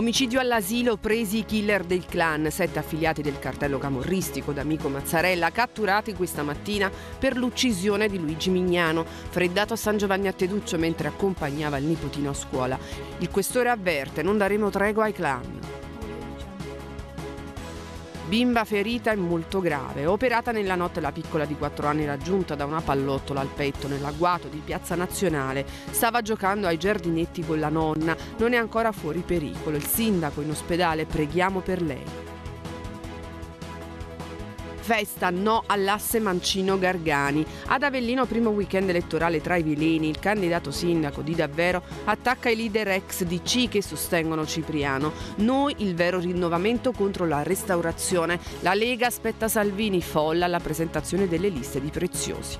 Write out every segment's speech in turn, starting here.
Omicidio all'asilo, presi i killer del clan, sette affiliati del cartello camorristico d'amico Mazzarella, catturati questa mattina per l'uccisione di Luigi Mignano, freddato a San Giovanni a Teduccio mentre accompagnava il nipotino a scuola. Il questore avverte, non daremo tregua ai clan. Bimba ferita e molto grave. Operata nella notte la piccola di 4 anni raggiunta da una pallottola al petto nell'agguato di Piazza Nazionale. Stava giocando ai giardinetti con la nonna. Non è ancora fuori pericolo. Il sindaco in ospedale preghiamo per lei. Festa no all'asse Mancino Gargani. Ad Avellino primo weekend elettorale tra i veleni, il candidato sindaco di Davvero attacca i leader ex DC che sostengono Cipriano. Noi il vero rinnovamento contro la restaurazione. La Lega aspetta Salvini folla alla presentazione delle liste di preziosi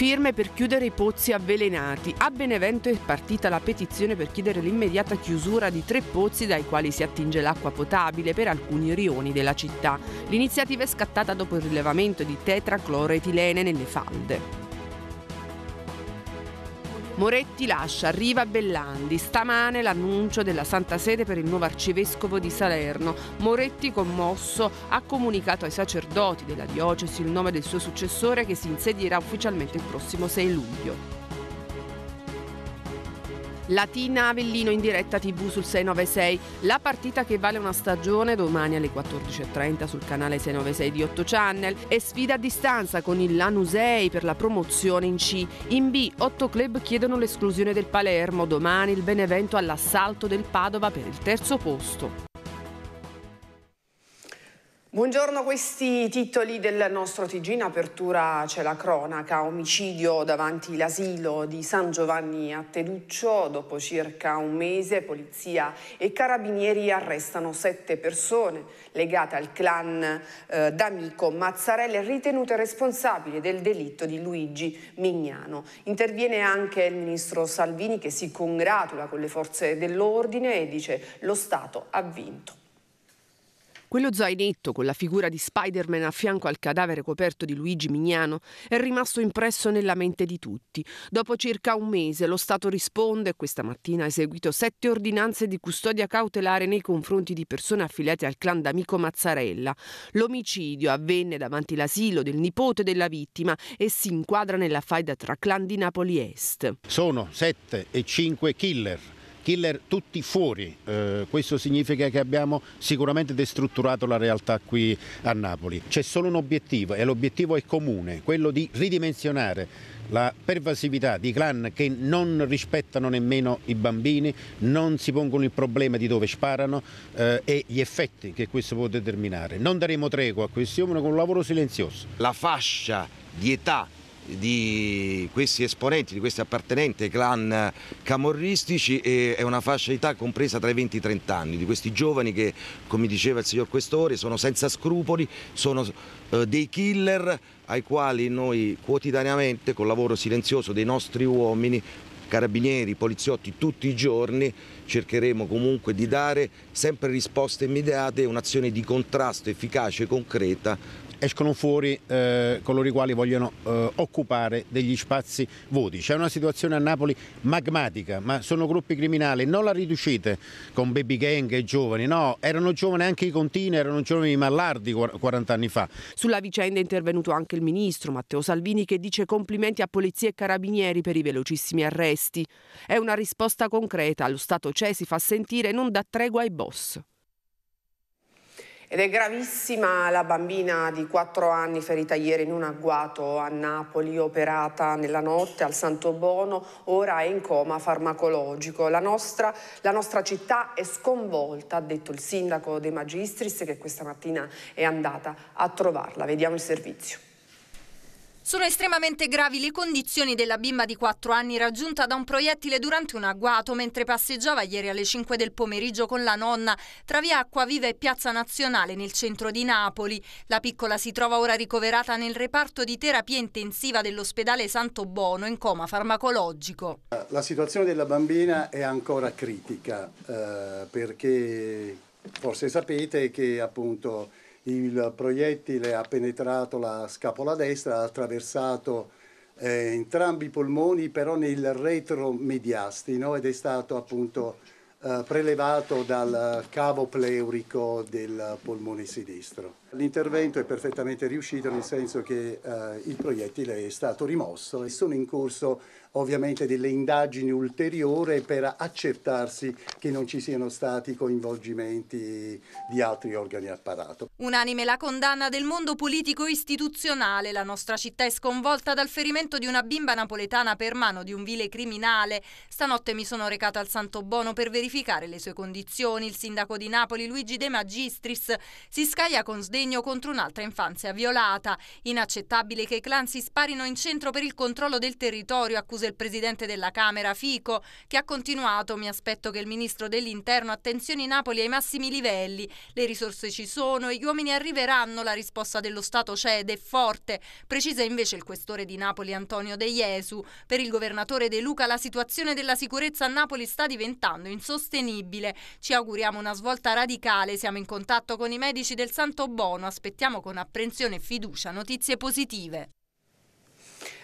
firme per chiudere i pozzi avvelenati. A Benevento è partita la petizione per chiedere l'immediata chiusura di tre pozzi dai quali si attinge l'acqua potabile per alcuni rioni della città. L'iniziativa è scattata dopo il rilevamento di tetracloroetilene nelle falde. Moretti lascia, arriva Bellandi. Stamane l'annuncio della Santa Sede per il nuovo arcivescovo di Salerno. Moretti, commosso, ha comunicato ai sacerdoti della diocesi il nome del suo successore che si insedierà ufficialmente il prossimo 6 luglio. Latina Avellino in diretta TV sul 696. La partita che vale una stagione domani alle 14.30 sul canale 696 di 8 Channel e sfida a distanza con il Lanusei per la promozione in C. In B, 8 club chiedono l'esclusione del Palermo. Domani il Benevento all'assalto del Padova per il terzo posto. Buongiorno, questi titoli del nostro TG in apertura c'è la cronaca, omicidio davanti l'asilo di San Giovanni a Teduccio, dopo circa un mese polizia e carabinieri arrestano sette persone legate al clan eh, d'amico Mazzarelle ritenute responsabili del delitto di Luigi Mignano. Interviene anche il ministro Salvini che si congratula con le forze dell'ordine e dice lo Stato ha vinto. Quello zainetto con la figura di Spider-Man a fianco al cadavere coperto di Luigi Mignano è rimasto impresso nella mente di tutti. Dopo circa un mese lo Stato risponde e questa mattina ha eseguito sette ordinanze di custodia cautelare nei confronti di persone affiliate al clan d'amico Mazzarella. L'omicidio avvenne davanti l'asilo del nipote della vittima e si inquadra nella faida tra clan di Napoli Est. Sono sette e cinque killer killer tutti fuori, eh, questo significa che abbiamo sicuramente destrutturato la realtà qui a Napoli. C'è solo un obiettivo e l'obiettivo è comune, quello di ridimensionare la pervasività di clan che non rispettano nemmeno i bambini, non si pongono il problema di dove sparano eh, e gli effetti che questo può determinare. Non daremo tregua a questi uomini con un lavoro silenzioso. La fascia di età di questi esponenti, di questi appartenenti ai clan camorristici è una fascia d'età compresa tra i 20 e i 30 anni, di questi giovani che come diceva il signor Questore sono senza scrupoli, sono eh, dei killer ai quali noi quotidianamente col lavoro silenzioso dei nostri uomini carabinieri, poliziotti tutti i giorni cercheremo comunque di dare sempre risposte immediate e un'azione di contrasto efficace e concreta escono fuori eh, coloro i quali vogliono eh, occupare degli spazi vuoti. C'è una situazione a Napoli magmatica, ma sono gruppi criminali, non la riducite con baby gang e giovani, no, erano giovani anche i contini, erano giovani i Mallardi 40 anni fa. Sulla vicenda è intervenuto anche il ministro Matteo Salvini che dice complimenti a polizia e carabinieri per i velocissimi arresti. È una risposta concreta, lo Stato c'è, si fa sentire, non dà tregua ai boss. Ed è gravissima la bambina di 4 anni ferita ieri in un agguato a Napoli, operata nella notte al Santo Bono, ora è in coma farmacologico. La nostra, la nostra città è sconvolta, ha detto il sindaco De Magistris che questa mattina è andata a trovarla. Vediamo il servizio. Sono estremamente gravi le condizioni della bimba di 4 anni raggiunta da un proiettile durante un agguato mentre passeggiava ieri alle 5 del pomeriggio con la nonna tra via Acquaviva e Piazza Nazionale nel centro di Napoli. La piccola si trova ora ricoverata nel reparto di terapia intensiva dell'ospedale Santo Bono in coma farmacologico. La situazione della bambina è ancora critica eh, perché forse sapete che appunto il proiettile ha penetrato la scapola destra, ha attraversato eh, entrambi i polmoni però nel retromediastino ed è stato appunto eh, prelevato dal cavo pleurico del polmone sinistro. L'intervento è perfettamente riuscito nel senso che eh, il proiettile è stato rimosso e sono in corso ovviamente delle indagini ulteriori per accertarsi che non ci siano stati coinvolgimenti di altri organi apparato. Unanime la condanna del mondo politico istituzionale. La nostra città è sconvolta dal ferimento di una bimba napoletana per mano di un vile criminale. Stanotte mi sono recata al Santo Bono per verificare le sue condizioni. Il sindaco di Napoli Luigi De Magistris si scaglia con sdegno sdegno contro un'altra infanzia violata. Inaccettabile che i clan si sparino in centro per il controllo del territorio, accusa il presidente della Camera, Fico, che ha continuato, mi aspetto che il ministro dell'Interno attenzioni Napoli ai massimi livelli. Le risorse ci sono, gli uomini arriveranno, la risposta dello Stato c'è ed è forte, precisa invece il questore di Napoli Antonio De Jesu. Per il governatore De Luca la situazione della sicurezza a Napoli sta diventando insostenibile. Ci auguriamo una svolta radicale, siamo in contatto con i medici del Santo Bono tono aspettiamo con apprensione e fiducia notizie positive.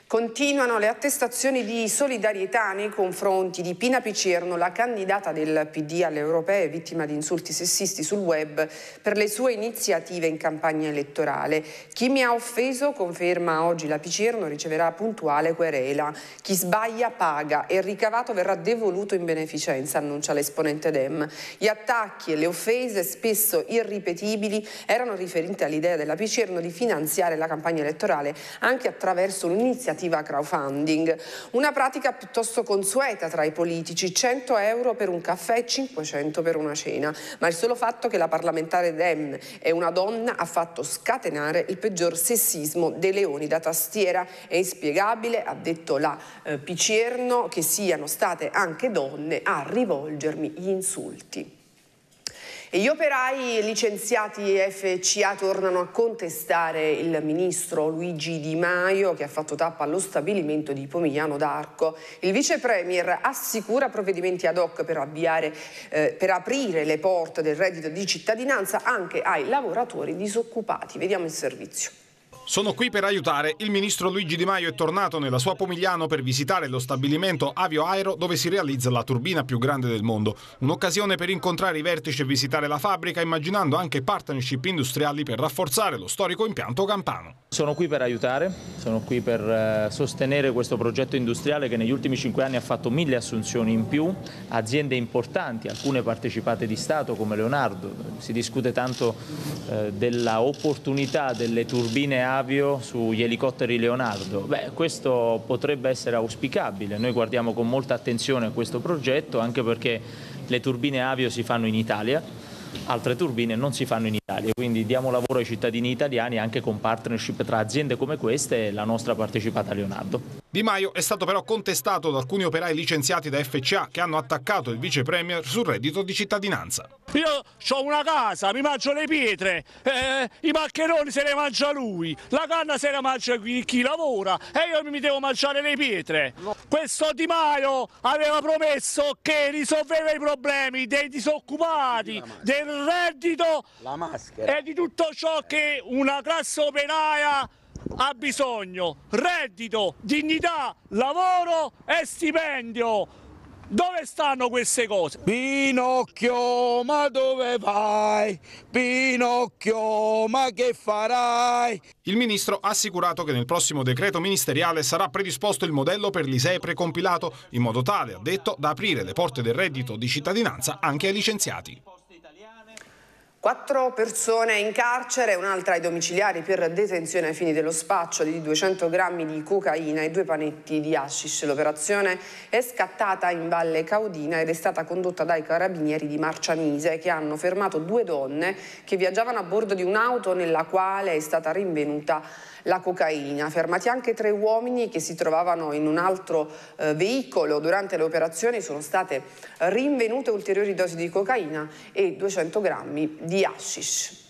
Continuano le attestazioni di solidarietà nei confronti di Pina Picerno, la candidata del PD alle europee vittima di insulti sessisti sul web per le sue iniziative in campagna elettorale. Chi mi ha offeso, conferma oggi la Picerno, riceverà puntuale querela. Chi sbaglia paga e il ricavato verrà devoluto in beneficenza, annuncia l'esponente Dem. Gli attacchi e le offese, spesso irripetibili, erano riferite all'idea della Picerno di finanziare la campagna elettorale anche attraverso un'iniziativa l'iniziativa crowdfunding, una pratica piuttosto consueta tra i politici, 100 euro per un caffè e 500 per una cena, ma il solo fatto che la parlamentare Dem è una donna ha fatto scatenare il peggior sessismo dei leoni da tastiera, è inspiegabile, ha detto la eh, Picierno, che siano state anche donne a rivolgermi gli insulti gli operai licenziati FCA tornano a contestare il ministro Luigi Di Maio che ha fatto tappa allo stabilimento di Pomigliano d'Arco. Il vice premier assicura provvedimenti ad hoc per, avviare, eh, per aprire le porte del reddito di cittadinanza anche ai lavoratori disoccupati. Vediamo il servizio. Sono qui per aiutare. Il ministro Luigi Di Maio è tornato nella sua Pomigliano per visitare lo stabilimento Avio Aero dove si realizza la turbina più grande del mondo. Un'occasione per incontrare i vertici e visitare la fabbrica, immaginando anche partnership industriali per rafforzare lo storico impianto campano. Sono qui per aiutare, sono qui per eh, sostenere questo progetto industriale che negli ultimi cinque anni ha fatto mille assunzioni in più, aziende importanti, alcune partecipate di Stato come Leonardo. Si discute tanto eh, dell'opportunità delle turbine aeree aggravio sugli elicotteri Leonardo. Beh, questo potrebbe essere auspicabile, noi guardiamo con molta attenzione questo progetto anche perché le turbine avio si fanno in Italia, altre turbine non si fanno in Italia, quindi diamo lavoro ai cittadini italiani anche con partnership tra aziende come queste e la nostra partecipata Leonardo. Di Maio è stato però contestato da alcuni operai licenziati da FCA che hanno attaccato il vice premier sul reddito di cittadinanza. Io ho una casa, mi mangio le pietre, eh, i maccheroni se ne mangia lui, la canna se la mangia chi, chi lavora e io mi devo mangiare le pietre. Questo Di Maio aveva promesso che risolveva i problemi dei disoccupati, del reddito e di tutto ciò che una classe operaia ha bisogno reddito, dignità, lavoro e stipendio. Dove stanno queste cose? Pinocchio, ma dove vai? Pinocchio, ma che farai? Il ministro ha assicurato che nel prossimo decreto ministeriale sarà predisposto il modello per l'ISEE precompilato, in modo tale, ha detto, da aprire le porte del reddito di cittadinanza anche ai licenziati. Quattro persone in carcere, un'altra ai domiciliari per detenzione ai fini dello spaccio di 200 grammi di cocaina e due panetti di hashish. L'operazione è scattata in Valle Caudina ed è stata condotta dai carabinieri di Marcianise che hanno fermato due donne che viaggiavano a bordo di un'auto nella quale è stata rinvenuta la cocaina. Fermati anche tre uomini che si trovavano in un altro eh, veicolo. Durante le operazioni sono state rinvenute ulteriori dosi di cocaina e 200 grammi di hashish.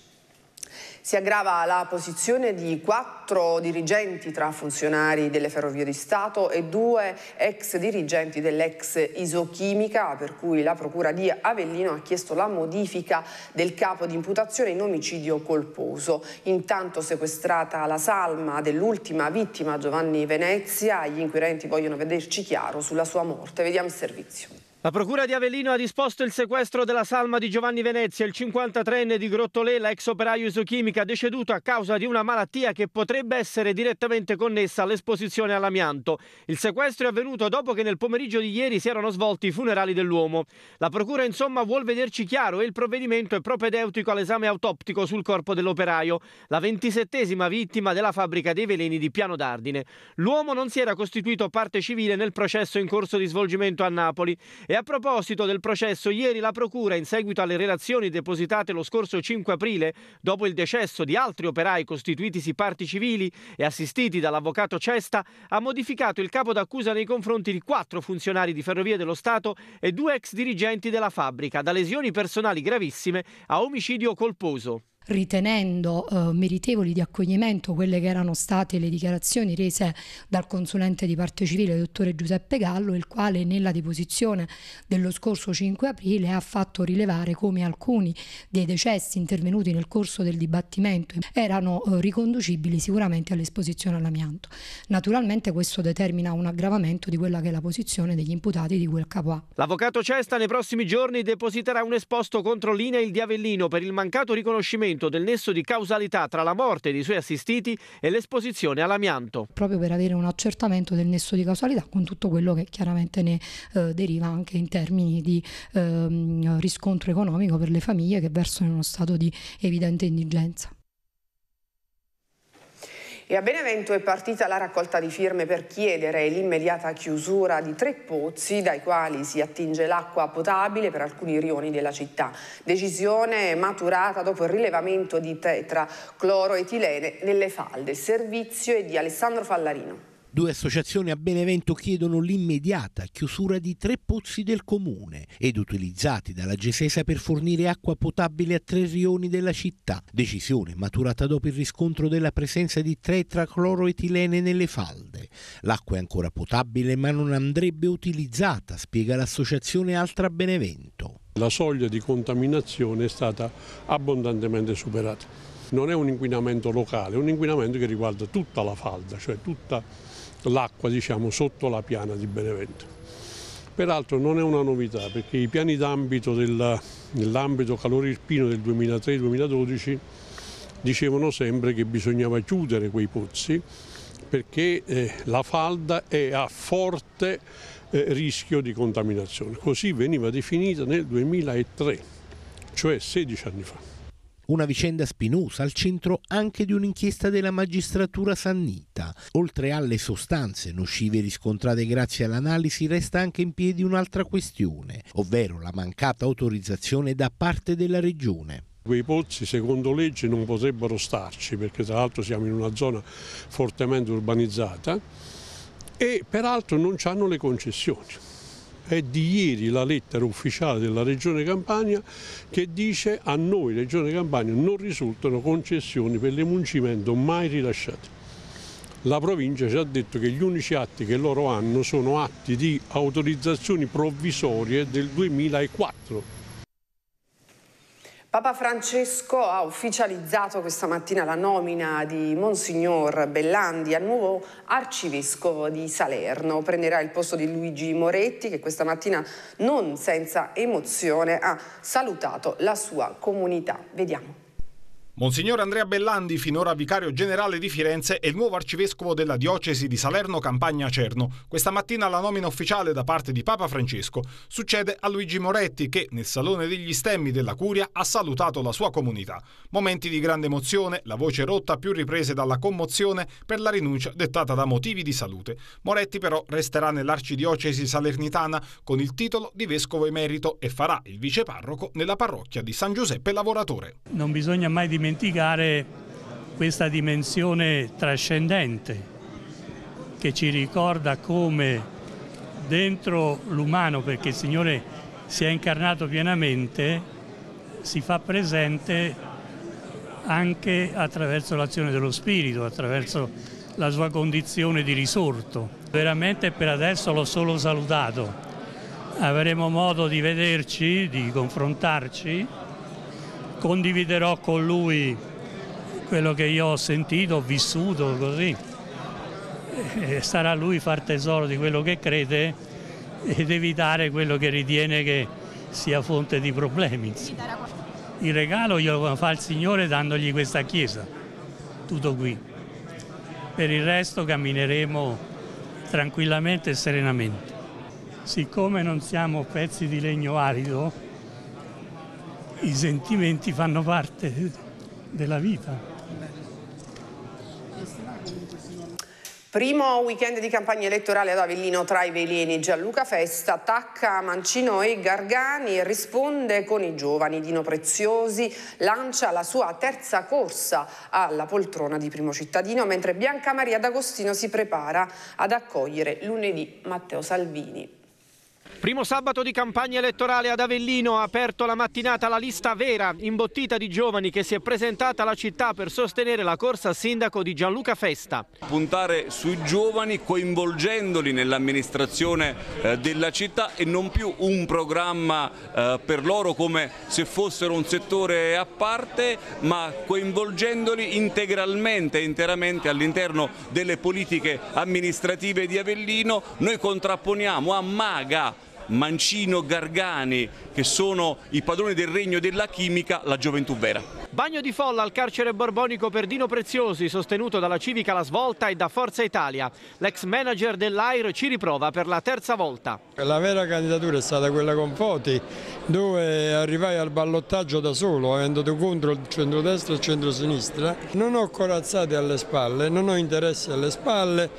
Si aggrava la posizione di quattro dirigenti tra funzionari delle Ferrovie di Stato e due ex dirigenti dell'ex isochimica, per cui la Procura di Avellino ha chiesto la modifica del capo di imputazione in omicidio colposo. Intanto sequestrata la salma dell'ultima vittima Giovanni Venezia, gli inquirenti vogliono vederci chiaro sulla sua morte. Vediamo il servizio. La Procura di Avellino ha disposto il sequestro della salma di Giovanni Venezia, il 53enne di Grottolela, l'ex operaio isochimica, deceduto a causa di una malattia che potrebbe essere direttamente connessa all'esposizione all'amianto. Il sequestro è avvenuto dopo che nel pomeriggio di ieri si erano svolti i funerali dell'uomo. La Procura insomma vuol vederci chiaro e il provvedimento è propedeutico all'esame autoptico sul corpo dell'operaio, la ventisettesima vittima della fabbrica dei veleni di Piano d'Ardine. L'uomo non si era costituito parte civile nel processo in corso di svolgimento a Napoli e e a proposito del processo, ieri la Procura, in seguito alle relazioni depositate lo scorso 5 aprile, dopo il decesso di altri operai costituitisi parti civili e assistiti dall'avvocato Cesta, ha modificato il capo d'accusa nei confronti di quattro funzionari di Ferrovie dello Stato e due ex dirigenti della fabbrica, da lesioni personali gravissime a omicidio colposo ritenendo eh, meritevoli di accoglimento quelle che erano state le dichiarazioni rese dal consulente di parte civile, dottore Giuseppe Gallo, il quale nella deposizione dello scorso 5 aprile ha fatto rilevare come alcuni dei decessi intervenuti nel corso del dibattimento erano eh, riconducibili sicuramente all'esposizione all'amianto. Naturalmente questo determina un aggravamento di quella che è la posizione degli imputati di quel capo A. L'avvocato Cesta nei prossimi giorni depositerà un esposto contro Lina e il Diavellino per il mancato riconoscimento approfondimento del nesso di causalità tra la morte dei suoi assistiti e l'esposizione all'amianto. Proprio per avere un accertamento del nesso di causalità con tutto quello che chiaramente ne eh, deriva anche in termini di eh, riscontro economico per le famiglie che versano in uno stato di evidente indigenza. E a Benevento è partita la raccolta di firme per chiedere l'immediata chiusura di tre pozzi dai quali si attinge l'acqua potabile per alcuni rioni della città. Decisione maturata dopo il rilevamento di tetracloroetilene nelle falde. Il servizio è di Alessandro Fallarino. Due associazioni a Benevento chiedono l'immediata chiusura di tre pozzi del comune ed utilizzati dalla Gesesa per fornire acqua potabile a tre rioni della città. Decisione maturata dopo il riscontro della presenza di tetracloroetilene nelle falde. L'acqua è ancora potabile ma non andrebbe utilizzata, spiega l'associazione Altra Benevento. La soglia di contaminazione è stata abbondantemente superata non è un inquinamento locale, è un inquinamento che riguarda tutta la falda, cioè tutta l'acqua diciamo, sotto la piana di Benevento. Peraltro non è una novità perché i piani d'ambito dell'ambito calore irpino del 2003-2012 dicevano sempre che bisognava chiudere quei pozzi perché eh, la falda è a forte eh, rischio di contaminazione. Così veniva definita nel 2003, cioè 16 anni fa. Una vicenda spinosa al centro anche di un'inchiesta della magistratura sannita. Oltre alle sostanze nocive riscontrate grazie all'analisi, resta anche in piedi un'altra questione, ovvero la mancata autorizzazione da parte della Regione quei pozzi secondo legge non potrebbero starci perché tra l'altro siamo in una zona fortemente urbanizzata e peraltro non hanno le concessioni. È di ieri la lettera ufficiale della Regione Campania che dice a noi Regione Campania non risultano concessioni per l'emuncimento mai rilasciate. La provincia ci ha detto che gli unici atti che loro hanno sono atti di autorizzazioni provvisorie del 2004 Papa Francesco ha ufficializzato questa mattina la nomina di Monsignor Bellandi al nuovo arcivescovo di Salerno. Prenderà il posto di Luigi Moretti che questa mattina non senza emozione ha salutato la sua comunità. Vediamo. Monsignor Andrea Bellandi, finora vicario generale di Firenze, è il nuovo arcivescovo della diocesi di Salerno Campagna Cerno. Questa mattina la nomina ufficiale da parte di Papa Francesco succede a Luigi Moretti che nel Salone degli Stemmi della Curia ha salutato la sua comunità. Momenti di grande emozione, la voce rotta più riprese dalla commozione per la rinuncia dettata da motivi di salute. Moretti però resterà nell'arcidiocesi salernitana con il titolo di vescovo emerito e farà il viceparroco nella parrocchia di San Giuseppe Lavoratore. Non bisogna mai dimenticare dimenticare questa dimensione trascendente che ci ricorda come dentro l'umano, perché il Signore si è incarnato pienamente, si fa presente anche attraverso l'azione dello Spirito, attraverso la sua condizione di risorto. Veramente per adesso l'ho solo salutato, avremo modo di vederci, di confrontarci condividerò con lui quello che io ho sentito, ho vissuto così. E sarà lui far tesoro di quello che crede ed evitare quello che ritiene che sia fonte di problemi. Il regalo lo fa il Signore dandogli questa chiesa, tutto qui. Per il resto cammineremo tranquillamente e serenamente. Siccome non siamo pezzi di legno arido, i sentimenti fanno parte della vita. Primo weekend di campagna elettorale ad Avellino tra i veleni. Gianluca Festa attacca Mancino e Gargani e risponde con i giovani. Dino Preziosi lancia la sua terza corsa alla poltrona di primo cittadino, mentre Bianca Maria D'Agostino si prepara ad accogliere lunedì Matteo Salvini. Primo sabato di campagna elettorale ad Avellino ha aperto la mattinata la lista vera, imbottita di giovani che si è presentata alla città per sostenere la corsa sindaco di Gianluca Festa. Puntare sui giovani coinvolgendoli nell'amministrazione eh, della città e non più un programma eh, per loro come se fossero un settore a parte, ma coinvolgendoli integralmente e interamente all'interno delle politiche amministrative di Avellino. Noi contrapponiamo a Maga Mancino, Gargani che sono i padroni del regno della chimica, la gioventù vera. Bagno di folla al carcere borbonico per Dino Preziosi, sostenuto dalla Civica La Svolta e da Forza Italia. L'ex manager dell'AIR ci riprova per la terza volta. La vera candidatura è stata quella con Foti, dove arrivai al ballottaggio da solo, avendo contro il centro-destra e il centro-sinistra. Non ho corazzate alle spalle, non ho interessi alle spalle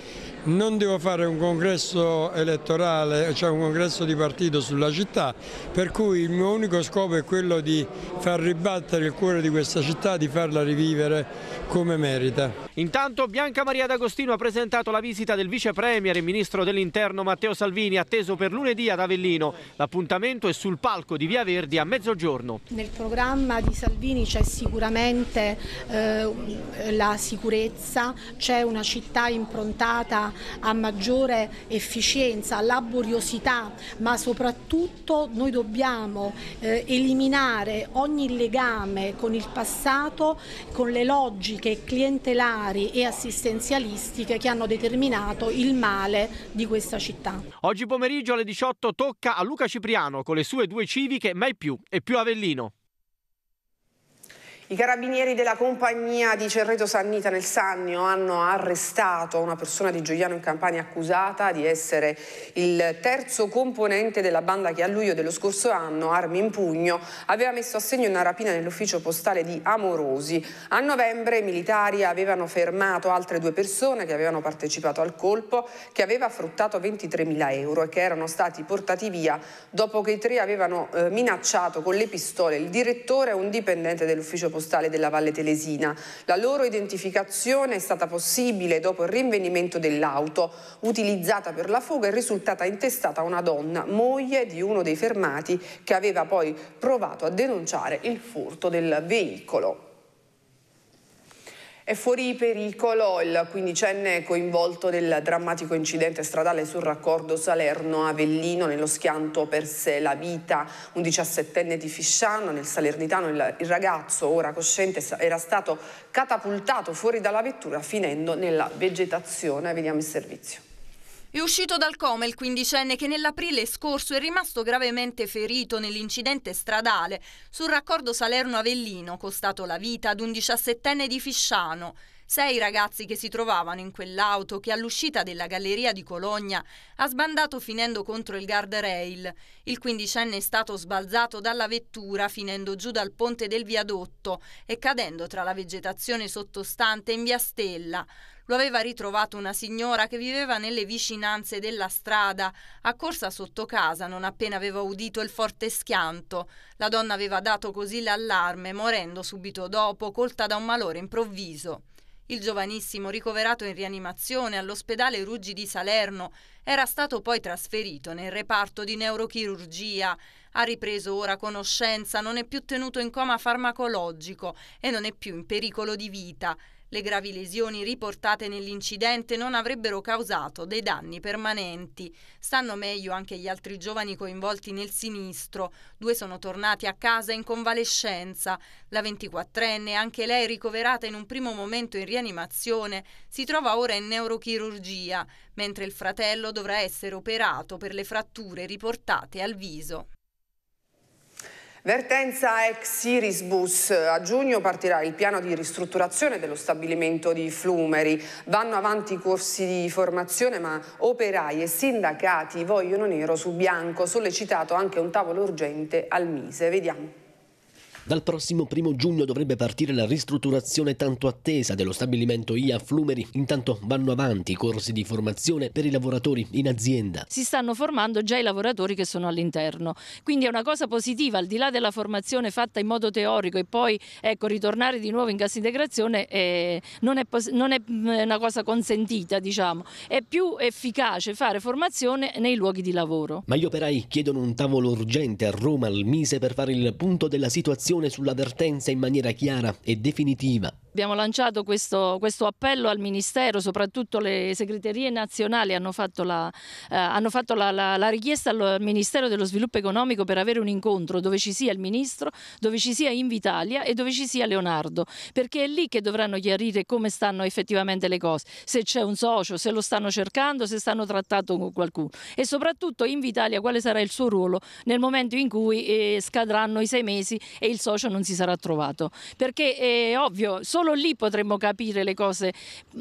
non devo fare un congresso elettorale, cioè un congresso di partito sulla città, per cui il mio unico scopo è quello di far ribattere il cuore di questa città, di farla rivivere come merita. Intanto Bianca Maria D'Agostino ha presentato la visita del vice premier e ministro dell'interno Matteo Salvini, atteso per lunedì ad Avellino. L'appuntamento è sul palco di Via Verdi a mezzogiorno. Nel programma di Salvini c'è sicuramente eh, la sicurezza, c'è una città improntata a maggiore efficienza, laboriosità, ma soprattutto noi dobbiamo eh, eliminare ogni legame con il passato, con le logiche clientelari e assistenzialistiche che hanno determinato il male di questa città. Oggi pomeriggio alle 18 tocca a Luca Cipriano con le sue due civiche Mai più e più Avellino. I carabinieri della compagnia di Cerreto Sannita nel Sannio hanno arrestato una persona di Giuliano in Campania accusata di essere il terzo componente della banda che a luglio dello scorso anno, armi in pugno, aveva messo a segno una rapina nell'ufficio postale di Amorosi. A novembre i militari avevano fermato altre due persone che avevano partecipato al colpo, che aveva fruttato 23.000 euro e che erano stati portati via dopo che i tre avevano eh, minacciato con le pistole il direttore e un dipendente dell'ufficio postale postale della Valle Telesina. La loro identificazione è stata possibile dopo il rinvenimento dell'auto utilizzata per la fuga e risultata intestata a una donna, moglie di uno dei fermati che aveva poi provato a denunciare il furto del veicolo. È fuori pericolo il quindicenne coinvolto nel drammatico incidente stradale sul raccordo Salerno-Avellino nello schianto perse la vita un diciassettenne di Fisciano. Nel Salernitano il, il ragazzo, ora cosciente, era stato catapultato fuori dalla vettura finendo nella vegetazione. Vediamo il servizio. È uscito dal coma il quindicenne che nell'aprile scorso è rimasto gravemente ferito nell'incidente stradale sul raccordo Salerno-Avellino, costato la vita ad un diciassettenne di Fisciano. Sei ragazzi che si trovavano in quell'auto che all'uscita della galleria di Cologna ha sbandato finendo contro il guardrail. Il quindicenne è stato sbalzato dalla vettura finendo giù dal ponte del viadotto e cadendo tra la vegetazione sottostante in via Stella. Lo aveva ritrovato una signora che viveva nelle vicinanze della strada, accorsa sotto casa non appena aveva udito il forte schianto. La donna aveva dato così l'allarme, morendo subito dopo, colta da un malore improvviso. Il giovanissimo, ricoverato in rianimazione all'ospedale Ruggi di Salerno, era stato poi trasferito nel reparto di neurochirurgia. Ha ripreso ora conoscenza, non è più tenuto in coma farmacologico e non è più in pericolo di vita. Le gravi lesioni riportate nell'incidente non avrebbero causato dei danni permanenti. Stanno meglio anche gli altri giovani coinvolti nel sinistro. Due sono tornati a casa in convalescenza. La 24enne, anche lei ricoverata in un primo momento in rianimazione, si trova ora in neurochirurgia, mentre il fratello dovrà essere operato per le fratture riportate al viso. Vertenza ex Irisbus. A giugno partirà il piano di ristrutturazione dello stabilimento di Flumeri. Vanno avanti i corsi di formazione, ma operai e sindacati vogliono nero su bianco. Sollecitato anche un tavolo urgente al Mise. Vediamo. Dal prossimo primo giugno dovrebbe partire la ristrutturazione tanto attesa dello stabilimento IA Flumeri. Intanto vanno avanti i corsi di formazione per i lavoratori in azienda. Si stanno formando già i lavoratori che sono all'interno. Quindi è una cosa positiva, al di là della formazione fatta in modo teorico e poi ecco, ritornare di nuovo in cassa integrazione eh, non, è non mm, è una cosa consentita, diciamo. È più efficace fare formazione nei luoghi di lavoro. Ma gli operai chiedono un tavolo urgente a Roma al Mise per fare il punto della situazione decisione sull'avvertenza in maniera chiara e definitiva Abbiamo lanciato questo, questo appello al Ministero, soprattutto le segreterie nazionali hanno fatto, la, eh, hanno fatto la, la, la, richiesta al Ministero dello Sviluppo Economico per avere un incontro dove ci sia il Ministro, dove ci sia Invitalia e dove ci sia Leonardo, perché è lì che dovranno chiarire come stanno effettivamente le cose, se c'è un socio, se lo stanno cercando, se stanno trattando con qualcuno e soprattutto Invitalia quale sarà il suo ruolo nel momento in cui eh, scadranno i sei mesi e il socio non si sarà trovato. Perché è ovvio, solo solo lì potremmo capire le cose,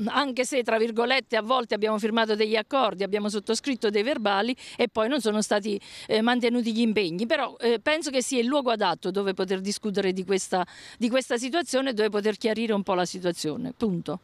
anche se tra virgolette a volte abbiamo firmato degli accordi, abbiamo sottoscritto dei verbali e poi non sono stati eh, mantenuti gli impegni, però eh, penso che sia il luogo adatto dove poter discutere di questa, di questa situazione e dove poter chiarire un po' la situazione. Punto.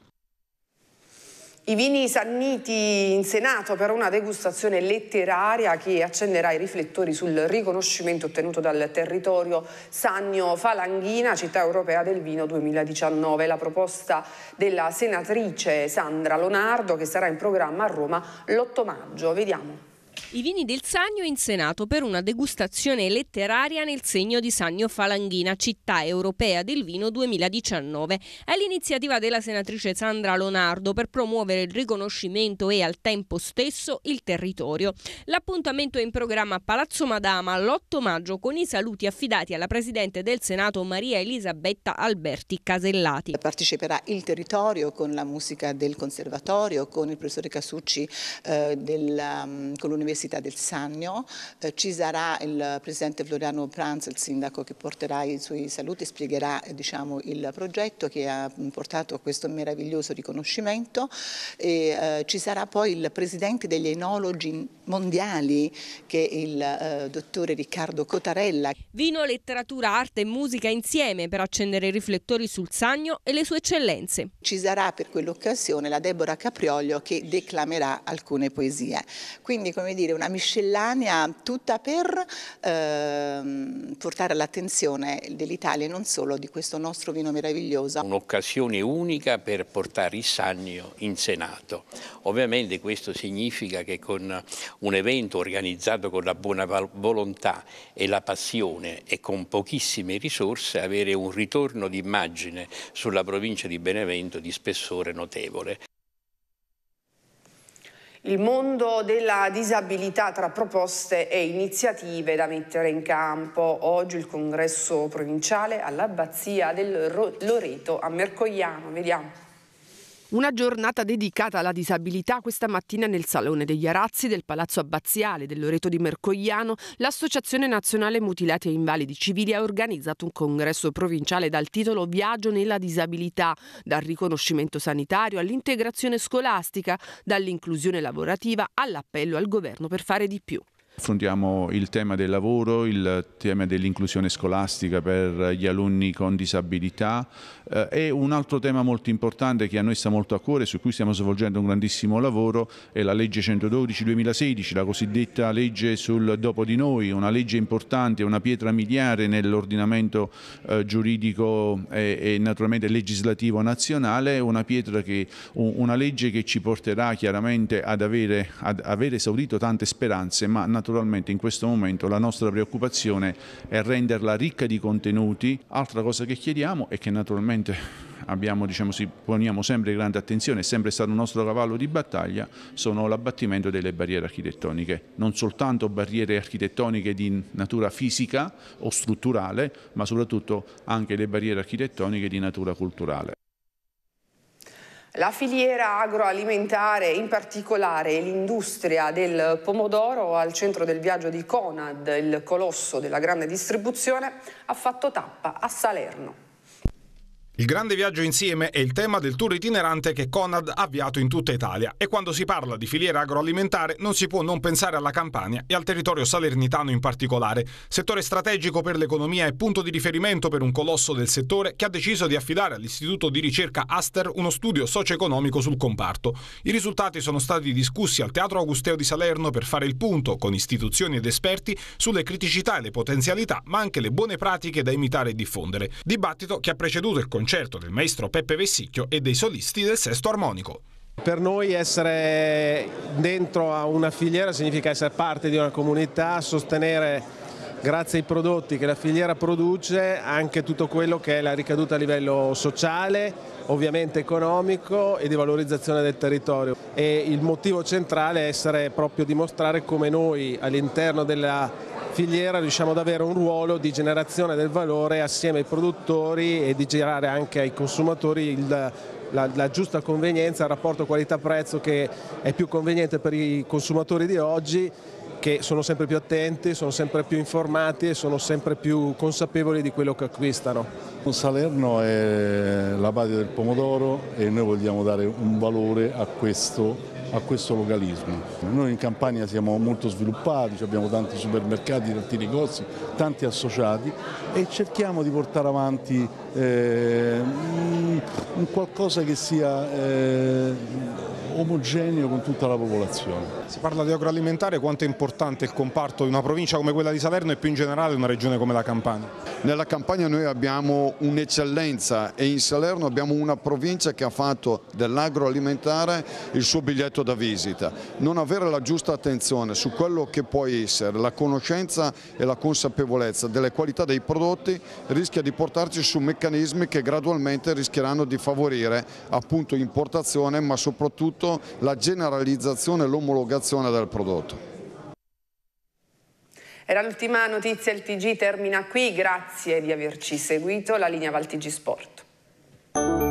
I vini sanniti in Senato per una degustazione letteraria che accenderà i riflettori sul riconoscimento ottenuto dal territorio Sannio Falanghina, città europea del vino 2019. La proposta della senatrice Sandra Lonardo che sarà in programma a Roma l'8 maggio. Vediamo. I vini del Sannio in Senato per una degustazione letteraria nel segno di Sannio Falanghina, città europea del vino 2019. È l'iniziativa della senatrice Sandra Lonardo per promuovere il riconoscimento e al tempo stesso il territorio. L'appuntamento è in programma a Palazzo Madama l'8 maggio con i saluti affidati alla presidente del Senato Maria Elisabetta Alberti Casellati. Parteciperà il territorio con la musica del conservatorio, con il professore Casucci eh, della, mm, con l'Università dell'Università del Sannio, eh, ci sarà il presidente Floriano Pranz, il sindaco che porterà i suoi saluti, e spiegherà eh, diciamo, il progetto che ha mm, portato a questo meraviglioso riconoscimento e eh, ci sarà poi il presidente degli enologi mondiali che è il eh, dottore Riccardo Cotarella. Vino, letteratura, arte e musica insieme per accendere i riflettori sul Sannio e le sue eccellenze. Ci sarà per quell'occasione la Deborah Caprioglio che declamerà alcune poesie. Quindi come dire dire, una miscellanea tutta per ehm, portare all'attenzione dell'Italia e non solo di questo nostro vino meraviglioso. Un'occasione unica per portare il Sannio in Senato. Ovviamente questo significa che con un evento organizzato con la buona volontà e la passione e con pochissime risorse avere un ritorno d'immagine sulla provincia di Benevento di spessore notevole il mondo della disabilità tra proposte e iniziative da mettere in campo. Oggi il congresso provinciale all'abbazia del Loreto a Mercogliano. Vediamo. Una giornata dedicata alla disabilità questa mattina nel Salone degli Arazzi del Palazzo Abbaziale del Loreto di Mercogliano, l'Associazione Nazionale Mutilati e Invalidi Civili ha organizzato un congresso provinciale dal titolo Viaggio nella disabilità, dal riconoscimento sanitario all'integrazione scolastica, dall'inclusione lavorativa all'appello al governo per fare di più. Affrontiamo il tema del lavoro, il tema dell'inclusione scolastica per gli alunni con disabilità eh, e un altro tema molto importante che a noi sta molto a cuore, su cui stiamo svolgendo un grandissimo lavoro, è la legge 112-2016, la cosiddetta legge sul dopo di noi, una legge importante, una pietra miliare nell'ordinamento eh, giuridico e, e, naturalmente legislativo nazionale, una, che, una legge che ci porterà chiaramente ad avere, ad avere esaurito tante speranze, ma naturalmente naturalmente in questo momento la nostra preoccupazione è renderla ricca di contenuti. Altra cosa che chiediamo è che naturalmente abbiamo, diciamo, si poniamo sempre grande attenzione, è sempre stato il nostro cavallo di battaglia, sono l'abbattimento delle barriere architettoniche, non soltanto barriere architettoniche di natura fisica o strutturale, ma soprattutto anche le barriere architettoniche di natura culturale. La filiera agroalimentare, in particolare l'industria del pomodoro al centro del viaggio di Conad, il colosso della grande distribuzione, ha fatto tappa a Salerno. Il grande viaggio insieme è il tema del tour itinerante che Conad ha avviato in tutta Italia e quando si parla di filiera agroalimentare non si può non pensare alla Campania e al territorio salernitano in particolare, settore strategico per l'economia e punto di riferimento per un colosso del settore che ha deciso di affidare all'istituto di ricerca Aster uno studio socio-economico sul comparto. I risultati sono stati discussi al Teatro Augusteo di Salerno per fare il punto con istituzioni ed esperti sulle criticità e le potenzialità, ma anche le buone pratiche da imitare e diffondere. Dibattito che ha preceduto il concetto concerto del maestro Peppe Vessicchio e dei solisti del Sesto Armonico. Per noi essere dentro a una filiera significa essere parte di una comunità, sostenere grazie ai prodotti che la filiera produce anche tutto quello che è la ricaduta a livello sociale, ovviamente economico e di valorizzazione del territorio. E il motivo centrale è essere proprio dimostrare come noi all'interno della filiera riusciamo ad avere un ruolo di generazione del valore assieme ai produttori e di girare anche ai consumatori il, la, la, giusta convenienza, il rapporto qualità-prezzo che è più conveniente per i consumatori di oggi che sono sempre più attenti, sono sempre più informati e sono sempre più consapevoli di quello che acquistano. Salerno è la patria del pomodoro e noi vogliamo dare un valore a questo a questo localismo. Noi in Campania siamo molto sviluppati, abbiamo tanti supermercati, tanti negozi, tanti associati e cerchiamo di portare avanti eh, qualcosa che sia... Eh, omogeneo con tutta la popolazione. Si parla di agroalimentare, quanto è importante il comparto di una provincia come quella di Salerno e più in generale una regione come la Campania? Nella Campania noi abbiamo un'eccellenza e in Salerno abbiamo una provincia che ha fatto dell'agroalimentare il suo biglietto da visita. Non avere la giusta attenzione su quello che può essere, la conoscenza e la consapevolezza delle qualità dei prodotti rischia di portarci su meccanismi che gradualmente rischieranno di favorire appunto importazione ma soprattutto prodotto, la generalizzazione e l'omologazione del prodotto. Era l'ultima notizia, il TG termina qui, grazie di averci seguito, la linea Valtigi Sport.